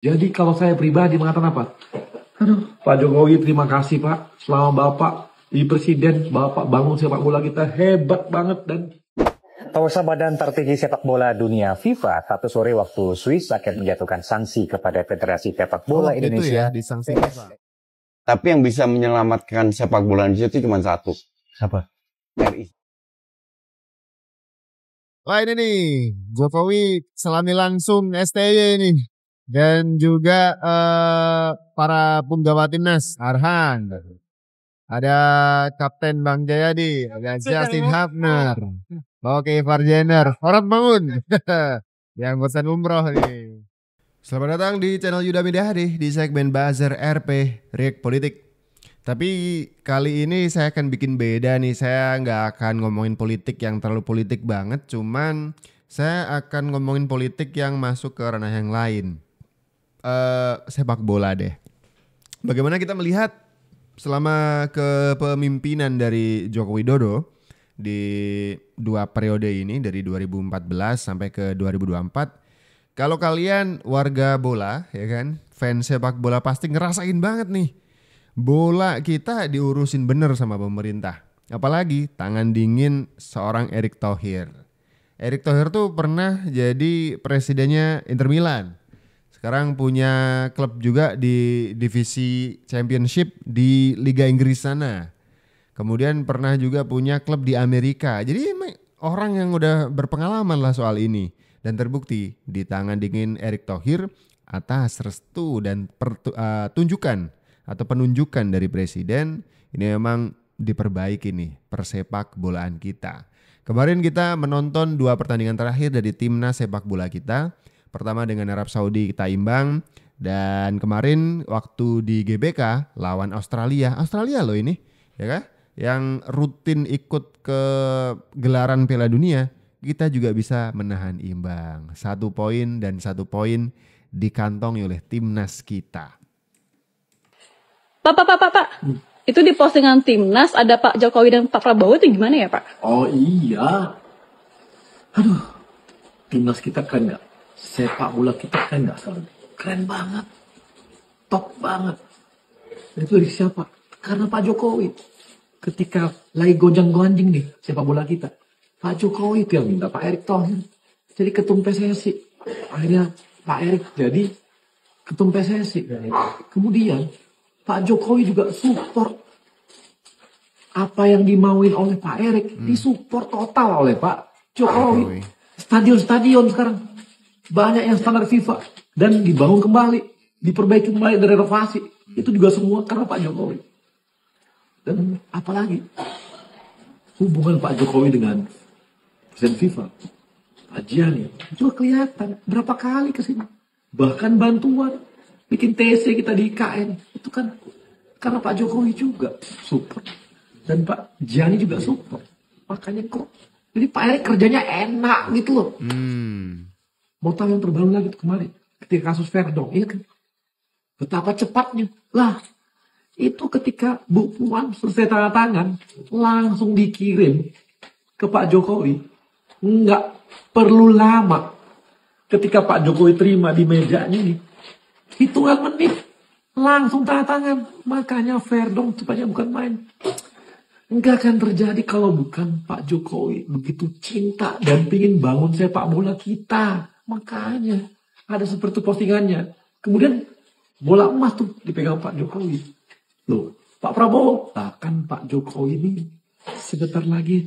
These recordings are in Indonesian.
Jadi kalau saya pribadi mengatakan apa? Aduh, Pak Jokowi terima kasih Pak. Selama Bapak di Presiden, Bapak bangun sepak bola kita hebat banget dan Pemirsa Badan Tertinggi Sepak Bola Dunia FIFA satu sore waktu Swiss akan menjatuhkan sanksi kepada Federasi Sepak Bola oh, gitu ya, Indonesia. Itu ya, sanksi FIFA. Tapi yang bisa menyelamatkan sepak bola Indonesia itu cuma satu. Siapa? RI. Lain ini nih, Jokowi selami langsung STY ini dan juga uh, para punggawa timnas Arhan ada Kapten Bang Jayadi ada Justin Hafner Oke hmm. Farjener Horat bangun hmm. yang bosan umroh nih Selamat datang di channel Yuda Media di segmen Buzzer RP React Politik tapi kali ini saya akan bikin beda nih saya nggak akan ngomongin politik yang terlalu politik banget cuman saya akan ngomongin politik yang masuk ke ranah yang lain uh, sepak bola deh. Bagaimana kita melihat selama kepemimpinan dari Joko Widodo di dua periode ini dari 2014 sampai ke 2024 kalau kalian warga bola ya kan fans sepak bola pasti ngerasain banget nih bola kita diurusin bener sama pemerintah apalagi tangan dingin seorang Erick Thohir Erick Thohir tuh pernah jadi presidennya Inter Milan sekarang punya klub juga di divisi championship di Liga Inggris sana. Kemudian pernah juga punya klub di Amerika. Jadi orang yang udah berpengalaman lah soal ini. Dan terbukti di tangan dingin Erik Thohir atas restu dan pertu, uh, tunjukan atau penunjukan dari presiden ini memang diperbaiki nih persepak bolaan kita. Kemarin kita menonton dua pertandingan terakhir dari timnas sepak bola kita. Pertama dengan Arab Saudi kita imbang dan kemarin waktu di GBK lawan Australia, Australia loh ini, ya kan? Yang rutin ikut ke gelaran Piala Dunia, kita juga bisa menahan imbang. Satu poin dan satu poin dikantongi oleh timnas kita. Pak, pak, pak, pak, pak. Hmm. Itu di postingan timnas ada Pak Jokowi dan Pak Prabowo itu gimana ya, Pak? Oh iya. Aduh, timnas kita kan ya sepak bola kita keren keren banget top banget itu dari siapa karena Pak Jokowi ketika lagi gonjang gonjing nih sepak bola kita Pak Jokowi itu yang minta Pak Erick Thohir jadi ketum PSSI akhirnya Pak Erick jadi ketum PSSI kemudian Pak Jokowi juga support apa yang dimauin oleh Pak Erick hmm. disupport total oleh Pak Jokowi. Stadion-stadion sekarang banyak yang standar FIFA dan dibangun kembali, diperbaiki kembali dari renovasi. Itu juga semua karena Pak Jokowi. Dan apalagi hubungan Pak Jokowi dengan Presiden FIFA, Pak juga itu kelihatan berapa kali ke sini. Bahkan bantuan bikin TC kita di IKN itu kan karena Pak Jokowi juga super dan Pak Jani juga super. Makanya kok jadi Pak Erick kerjanya enak gitu loh. Hmm. Mau tahu yang terbaru lagi kemarin. Ketika kasus Ferdong, ya kan? Betapa cepatnya. Lah, itu ketika Bu Puan selesai tanda tangan, langsung dikirim ke Pak Jokowi. Nggak perlu lama. Ketika Pak Jokowi terima di mejanya nih, hitungan menit langsung tanda tangan. Makanya Ferdong cepatnya bukan main. Enggak akan terjadi kalau bukan Pak Jokowi begitu cinta dan pingin bangun sepak bola kita. Makanya ada seperti postingannya. Kemudian bola emas tuh dipegang Pak Jokowi. Loh, Pak Prabowo, bahkan Pak Jokowi ini sebentar lagi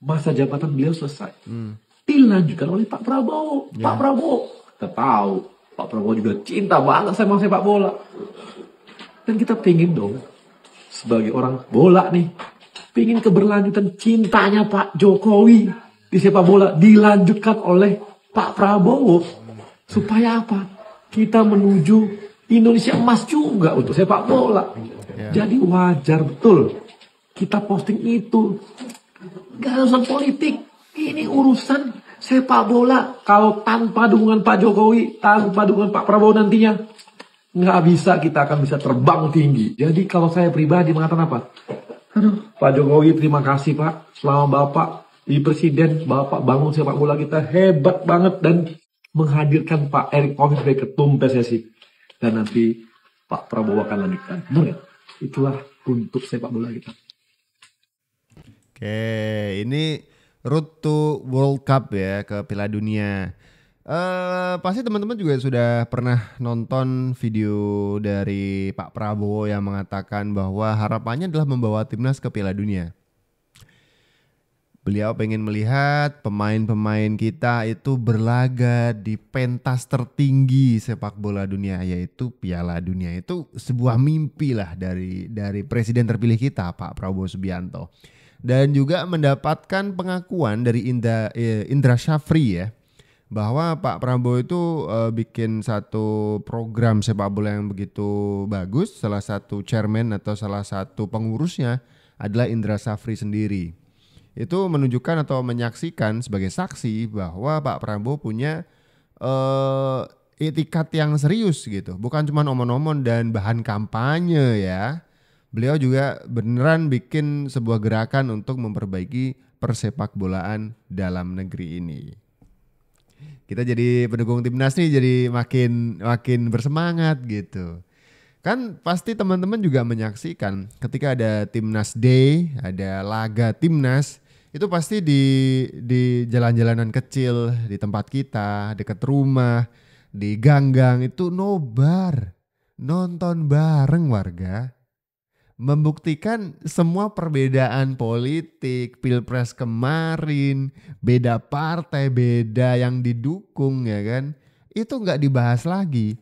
masa jabatan beliau selesai. Hmm. Dilanjutkan oleh Pak Prabowo. Ya. Pak Prabowo, kita tahu Pak Prabowo juga cinta banget sama sepak bola. Dan kita pingin dong sebagai orang bola nih, pingin keberlanjutan cintanya Pak Jokowi di sepak bola dilanjutkan oleh Pak Prabowo supaya apa? Kita menuju Indonesia emas juga untuk sepak bola. Ya. Jadi wajar betul kita posting itu. Gak urusan politik. Ini urusan sepak bola. Kalau tanpa dukungan Pak Jokowi, tanpa dukungan Pak Prabowo nantinya nggak bisa kita akan bisa terbang tinggi. Jadi kalau saya pribadi mengatakan apa? Aduh, Pak Jokowi terima kasih Pak. Selama Bapak jadi presiden Bapak bangun sepak bola kita hebat banget dan menghadirkan Pak Erick Thohir sebagai ketum PSSI dan nanti Pak Prabowo akan lanjutkan. Benar Itulah untuk sepak bola kita. Oke, ini road to World Cup ya ke Piala Dunia. Uh, pasti teman-teman juga sudah pernah nonton video dari Pak Prabowo yang mengatakan bahwa harapannya adalah membawa timnas ke Piala Dunia. Beliau pengen melihat pemain-pemain kita itu berlaga di pentas tertinggi sepak bola dunia yaitu Piala Dunia. Itu sebuah mimpi lah dari dari presiden terpilih kita Pak Prabowo Subianto. Dan juga mendapatkan pengakuan dari Indra, eh, Indra Syafri ya bahwa Pak Prabowo itu eh, bikin satu program sepak bola yang begitu bagus. Salah satu chairman atau salah satu pengurusnya adalah Indra Safri sendiri itu menunjukkan atau menyaksikan sebagai saksi bahwa Pak Prabowo punya uh, etikat yang serius gitu, bukan cuma omon-omon dan bahan kampanye ya. Beliau juga beneran bikin sebuah gerakan untuk memperbaiki persepak bolaan dalam negeri ini. Kita jadi pendukung timnas nih jadi makin makin bersemangat gitu. Kan pasti teman-teman juga menyaksikan ketika ada Timnas Day, ada laga Timnas, itu pasti di di jalan-jalanan kecil, di tempat kita, dekat rumah, di ganggang itu nobar. Nonton bareng warga membuktikan semua perbedaan politik, pilpres kemarin, beda partai, beda yang didukung ya kan, itu nggak dibahas lagi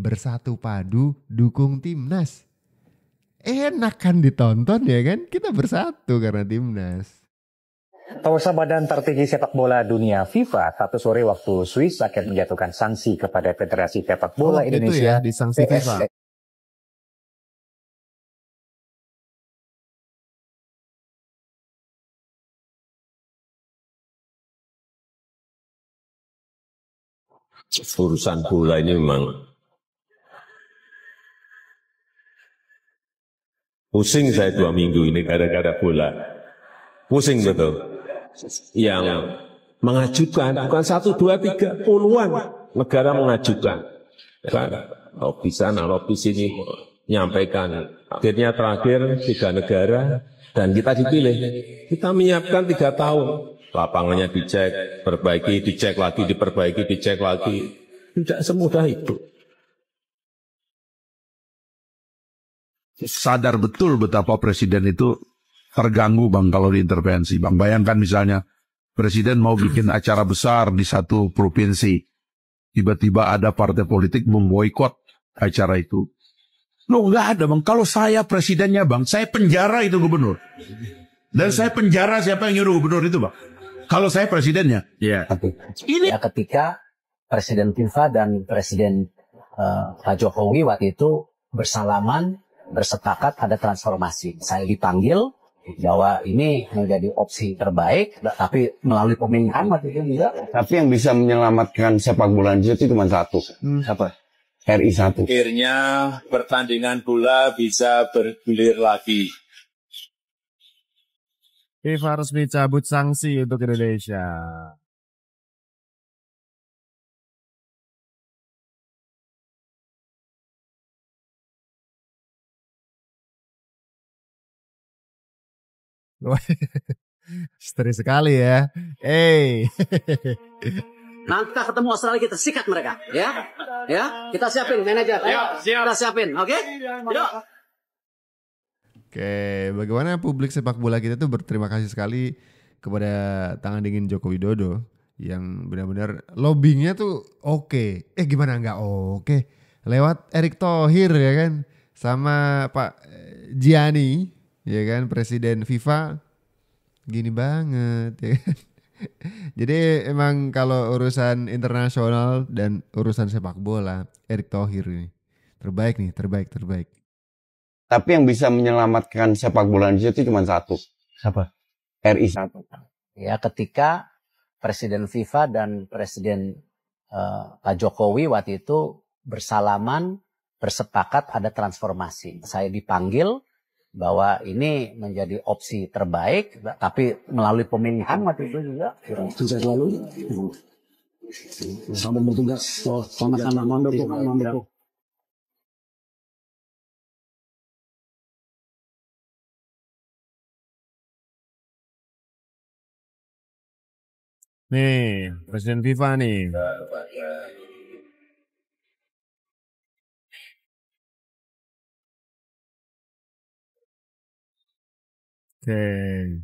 bersatu padu dukung timnas. Enak kan ditonton ya kan? Kita bersatu karena timnas. Pemirsa Badan Tertinggi Sepak Bola Dunia FIFA satu sore waktu Swiss akan menjatuhkan sanksi kepada Federasi Sepak Bola oh, Indonesia. Itu ya, di sanksi FIFA. Urusan bola ini memang Pusing saya dua minggu ini gara-gara bola. Pusing betul. Yang mengajukan, bukan satu, dua, tiga, puluhan negara mengajukan. Kan, lobby oh, sana, lobby oh, sini, nyampaikan. Akhirnya terakhir tiga negara dan kita dipilih. Kita menyiapkan tiga tahun. Lapangannya dicek, perbaiki, dicek lagi, diperbaiki, dicek lagi. Tidak semudah itu. sadar betul betapa presiden itu terganggu bang kalau diintervensi bang. Bayangkan misalnya presiden mau bikin acara besar di satu provinsi, tiba-tiba ada partai politik memboikot acara itu. Lo nggak ada bang. Kalau saya presidennya bang, saya penjara itu gubernur. Dan hmm. saya penjara siapa yang nyuruh gubernur itu bang? Kalau saya presidennya. ya Ini ya, ketika Presiden FIFA dan Presiden uh, Pak Jokowi waktu itu bersalaman bersepakat ada transformasi. Saya dipanggil Jawa ini menjadi opsi terbaik, tapi melalui pemilihan waktu juga. Tapi yang bisa menyelamatkan sepak bola Indonesia itu cuma satu. Hmm. Apa? RI satu. Akhirnya pertandingan bola bisa bergulir lagi. FIFA harus cabut sanksi untuk Indonesia. Misteri sekali ya. Hey. Nanti kita ketemu Australia kita sikat mereka, ya. Ya, kita siapin manajer. Ya, siap. Kita siapin, oke? Okay? Yuk. Oke, bagaimana publik sepak bola kita tuh berterima kasih sekali kepada tangan dingin Joko Widodo yang benar-benar lobbyingnya tuh oke. Okay. Eh gimana nggak oke? Okay. Lewat Erick Thohir ya kan, sama Pak eh, Gianni ya kan presiden FIFA gini banget ya kan? Jadi emang kalau urusan internasional dan urusan sepak bola, Erick Thohir ini terbaik nih, terbaik, terbaik. Tapi yang bisa menyelamatkan sepak bola Indonesia itu cuma satu. Siapa? RI satu. Ya, ketika Presiden FIFA dan Presiden eh, Pak Jokowi waktu itu bersalaman bersepakat ada transformasi. Saya dipanggil bahwa ini menjadi opsi terbaik, tapi melalui pemilihan waktu itu juga sukses selalu. Selamat bertugas. Oh, sama-sama mendukung, mendukung. Nih, Presiden FIFA nih. Oke.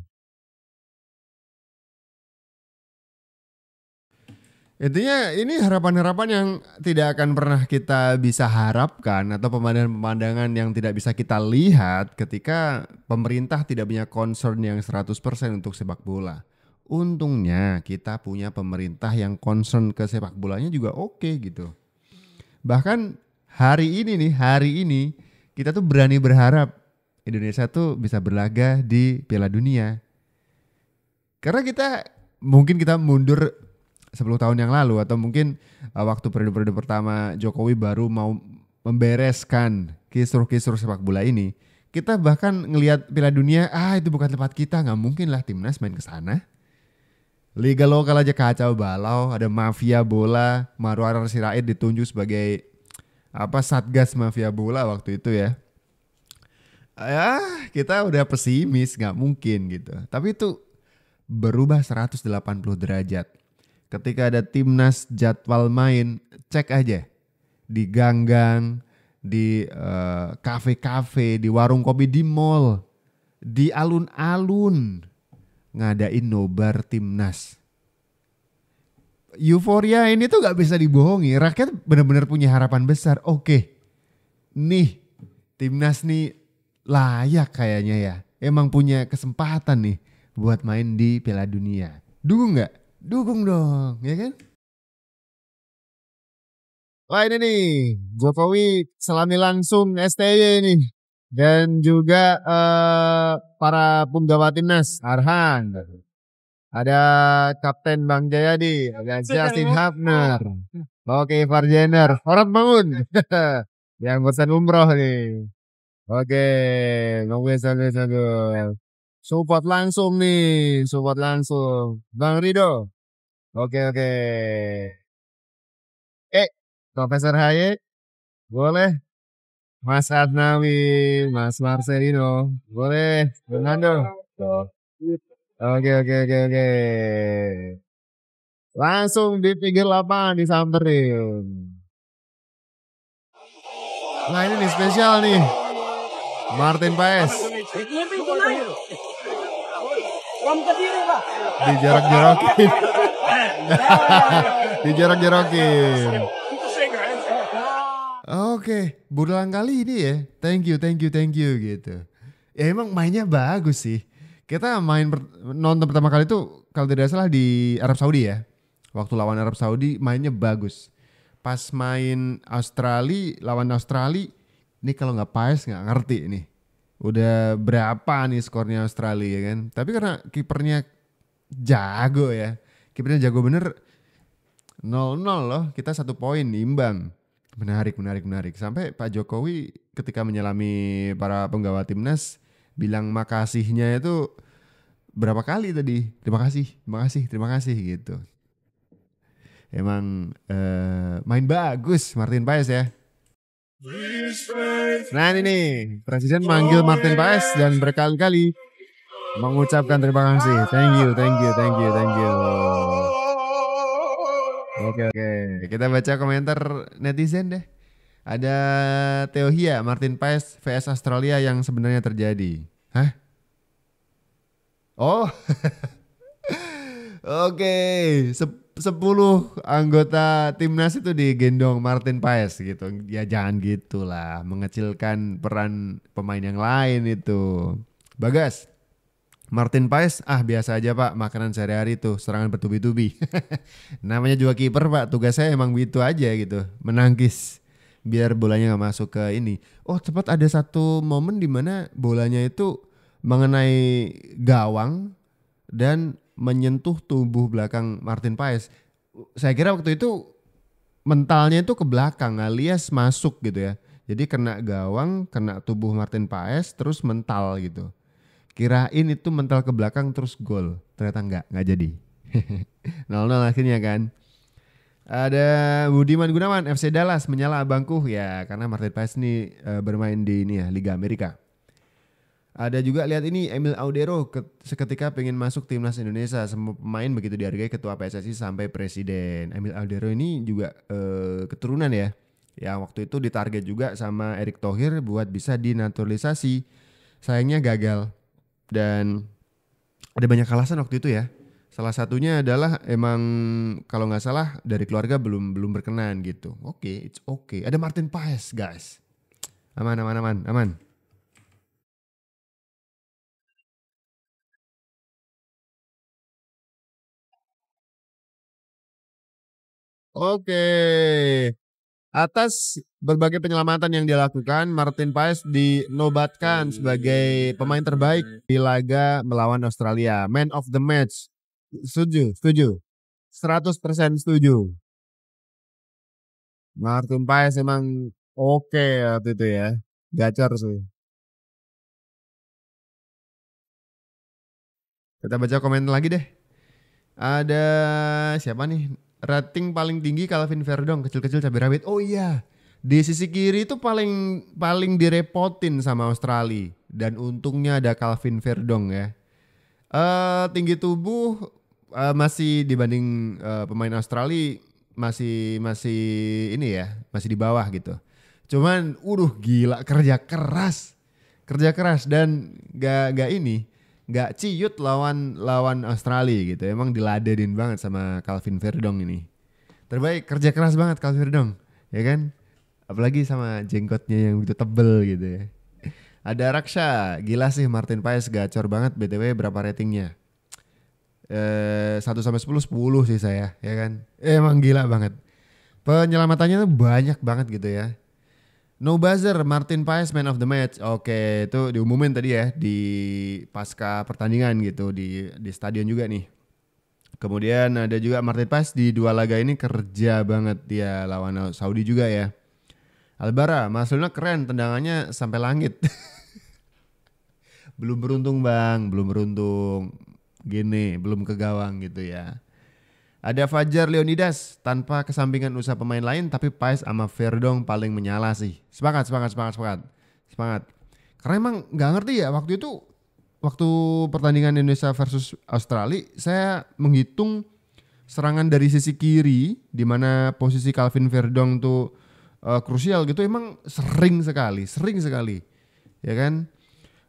Intinya ini harapan-harapan yang tidak akan pernah kita bisa harapkan atau pemandangan-pemandangan yang tidak bisa kita lihat ketika pemerintah tidak punya concern yang 100% untuk sepak bola. Untungnya kita punya pemerintah yang concern ke sepak bolanya juga oke okay gitu. Bahkan hari ini nih, hari ini kita tuh berani berharap Indonesia tuh bisa berlaga di Piala Dunia. Karena kita mungkin kita mundur 10 tahun yang lalu atau mungkin eh, waktu periode-periode pertama Jokowi baru mau membereskan kisruh-kisruh sepak bola ini, kita bahkan ngelihat Piala Dunia, ah itu bukan tempat kita, nggak mungkin lah timnas main ke sana. Liga lokal aja kacau balau, ada mafia bola, Marwar Sirait ditunjuk sebagai apa satgas mafia bola waktu itu ya ya kita udah pesimis nggak mungkin gitu tapi itu berubah 180 derajat ketika ada timnas jadwal main cek aja di ganggang di eh, kafe-kafe uh, kafe di warung kopi di mall di alun-alun ngadain nobar timnas euforia ini tuh nggak bisa dibohongi rakyat benar-benar punya harapan besar oke nih timnas nih layak kayaknya ya. Emang punya kesempatan nih buat main di Piala Dunia. Dukung nggak? Dukung dong, ya kan? Wah ini nih, Jokowi selami langsung STY ini. Dan juga eh, para punggawa timnas, Arhan. Ada Kapten Bang Jayadi, ada Justin Hafner, Oke Farjener, orang Bangun. Yang bosan umroh nih. Oke, nungguin sambil sambil. Support langsung nih, support langsung. Bang Rido. Oke, oke. Eh, Profesor Haye. Boleh. Mas Adnawi, Mas Marcelino. Boleh, Fernando. Oke, oke, oke, oke. Langsung di pinggir lapangan di samping. Nah ini nih spesial nih. Martin Paes jarak jarakin di jarak jarakin oke okay. berulang kali ini ya thank you thank you thank you gitu ya emang mainnya bagus sih kita main per, nonton pertama kali itu kalau tidak salah di Arab Saudi ya waktu lawan Arab Saudi mainnya bagus pas main Australia lawan Australia ini kalau nggak Paes nggak ngerti ini Udah berapa nih skornya Australia ya kan? Tapi karena kipernya jago ya. Kipernya jago bener 0-0 loh, kita satu poin imbang. Menarik, menarik, menarik. Sampai Pak Jokowi ketika menyelami para penggawa timnas bilang makasihnya itu berapa kali tadi? Terima kasih, terima kasih, terima kasih gitu. Emang eh, main bagus Martin Paes ya. Nah ini nih, Presiden manggil Martin Paes dan berkali-kali mengucapkan terima kasih. Thank you, thank you, thank you, thank you. Oke, okay, oke. Okay. Kita baca komentar netizen deh. Ada Teohia, Martin Paes vs Australia yang sebenarnya terjadi. Hah? Oh. oke, okay sepuluh anggota timnas itu digendong Martin Paes gitu. Ya jangan gitulah, mengecilkan peran pemain yang lain itu. Bagas, Martin Paes, ah biasa aja pak, makanan sehari-hari tuh, serangan bertubi-tubi. Namanya juga kiper pak, tugas saya emang begitu aja gitu, menangkis biar bolanya nggak masuk ke ini. Oh cepat ada satu momen di mana bolanya itu mengenai gawang dan menyentuh tubuh belakang Martin Paes. Saya kira waktu itu mentalnya itu ke belakang alias masuk gitu ya. Jadi kena gawang, kena tubuh Martin Paes terus mental gitu. Kirain itu mental ke belakang terus gol. Ternyata enggak, enggak jadi. 0-0 akhirnya kan. Ada Budiman Gunawan FC Dallas menyala abangku ya karena Martin Paes nih eh, bermain di ini ya Liga Amerika. Ada juga lihat ini Emil Audero seketika pengen masuk timnas Indonesia, semua pemain begitu dihargai ketua PSSI sampai presiden. Emil Audero ini juga eh, keturunan ya, Ya waktu itu ditarget juga sama Erick Thohir buat bisa dinaturalisasi. Sayangnya gagal dan ada banyak alasan waktu itu ya. Salah satunya adalah emang kalau nggak salah dari keluarga belum belum berkenan gitu. Oke, okay, it's okay. Ada Martin Paes guys. Aman aman aman aman. Oke. Atas berbagai penyelamatan yang dilakukan lakukan, Martin Paes dinobatkan sebagai pemain terbaik di laga melawan Australia. Man of the match. Setuju, setuju. 100% setuju. Martin Paes emang oke okay waktu itu ya. Gacor sih. Kita baca komen lagi deh. Ada siapa nih? Rating paling tinggi Calvin Verdong kecil-kecil cabai rawit. Oh iya. Di sisi kiri itu paling paling direpotin sama Australia dan untungnya ada Calvin Verdong ya. Uh, tinggi tubuh uh, masih dibanding uh, pemain Australia masih masih ini ya, masih di bawah gitu. Cuman, uruh gila kerja keras, kerja keras dan gak gak ini nggak ciut lawan lawan Australia gitu. Emang diladenin banget sama Calvin Verdong ini. Terbaik kerja keras banget Calvin Verdong, ya kan? Apalagi sama jenggotnya yang begitu tebel gitu ya. Ada Raksha, gila sih Martin Paes gacor banget BTW berapa ratingnya? Eh 1 sampai 10 10 sih saya, ya kan? emang gila banget. Penyelamatannya tuh banyak banget gitu ya No buzzer, Martin Paes man of the match. Oke, itu diumumin tadi ya di pasca pertandingan gitu di di stadion juga nih. Kemudian ada juga Martin Paes di dua laga ini kerja banget dia lawan Saudi juga ya. Albara, maksudnya keren tendangannya sampai langit. belum beruntung bang, belum beruntung. Gini, belum ke gawang gitu ya. Ada Fajar Leonidas tanpa kesampingan usaha pemain lain tapi Pais sama Verdong paling menyala sih. Sepakat, sepakat, sepakat, sepakat. Sepakat. Karena emang nggak ngerti ya waktu itu waktu pertandingan Indonesia versus Australia saya menghitung serangan dari sisi kiri di mana posisi Calvin Verdong tuh uh, krusial gitu emang sering sekali, sering sekali. Ya kan?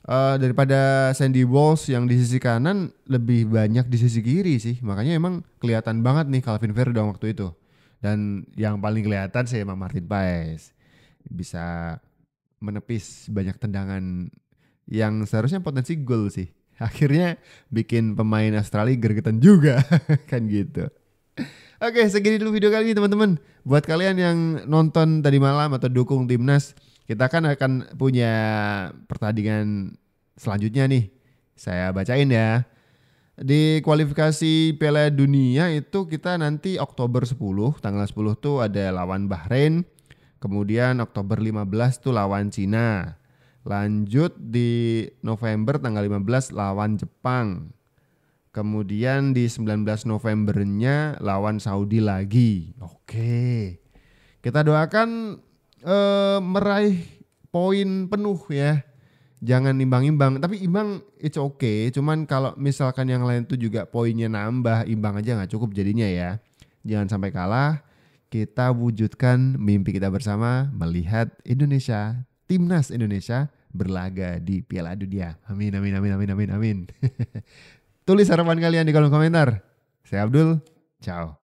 uh, daripada Sandy Walsh yang di sisi kanan lebih banyak di sisi kiri sih. Makanya emang kelihatan banget nih Calvin Verda waktu itu. Dan yang paling kelihatan sih emang Martin Paes bisa menepis banyak tendangan yang seharusnya potensi gol sih. Akhirnya bikin pemain Australia gergetan juga kan gitu. Oke, segini dulu video kali ini teman-teman. Buat kalian yang nonton tadi malam atau dukung timnas, kita kan akan punya pertandingan selanjutnya nih. Saya bacain ya. Di kualifikasi Piala Dunia itu kita nanti Oktober 10, tanggal 10 tuh ada lawan Bahrain. Kemudian Oktober 15 tuh lawan Cina. Lanjut di November tanggal 15 lawan Jepang. Kemudian di 19 Novembernya lawan Saudi lagi. Oke. Kita doakan uh, meraih poin penuh ya. Jangan imbang-imbang, tapi imbang it's okay. Cuman kalau misalkan yang lain tuh juga poinnya nambah, imbang aja nggak cukup jadinya ya. Jangan sampai kalah. Kita wujudkan mimpi kita bersama melihat Indonesia, timnas Indonesia berlaga di Piala Dunia. Amin, amin, amin, amin, amin, amin. Tulis harapan kalian di kolom komentar. Saya Abdul, ciao.